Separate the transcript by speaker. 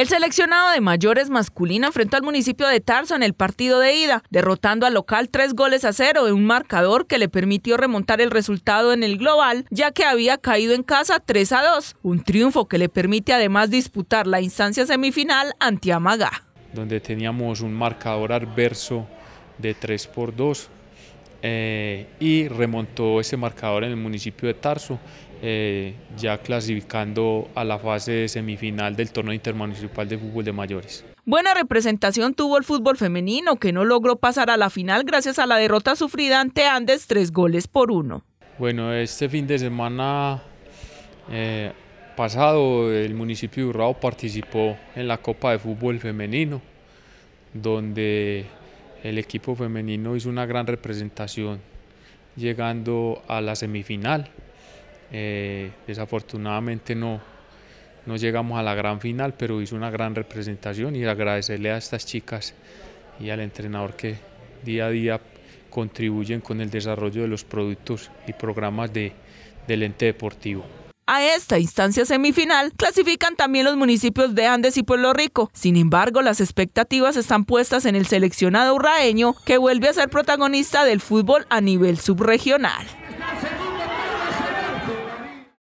Speaker 1: El seleccionado de mayores masculina enfrentó al municipio de Tarso en el partido de ida, derrotando al local tres goles a cero en un marcador que le permitió remontar el resultado en el global, ya que había caído en casa 3 a 2, un triunfo que le permite además disputar la instancia semifinal ante Amaga.
Speaker 2: Donde teníamos un marcador adverso de 3 por 2, eh, y remontó ese marcador en el municipio de Tarso, eh, ya clasificando a la fase semifinal del torneo intermunicipal de fútbol de mayores.
Speaker 1: Buena representación tuvo el fútbol femenino, que no logró pasar a la final gracias a la derrota sufrida ante Andes, tres goles por uno.
Speaker 2: Bueno, este fin de semana eh, pasado el municipio de Urrao participó en la Copa de Fútbol Femenino, donde el equipo femenino hizo una gran representación llegando a la semifinal. Eh, desafortunadamente no, no llegamos a la gran final, pero hizo una gran representación y agradecerle a estas chicas y al entrenador que día a día contribuyen con el desarrollo de los productos y programas del ente deportivo.
Speaker 1: A esta instancia semifinal clasifican también los municipios de Andes y Pueblo Rico. Sin embargo, las expectativas están puestas en el seleccionado urraeño que vuelve a ser protagonista del fútbol a nivel subregional.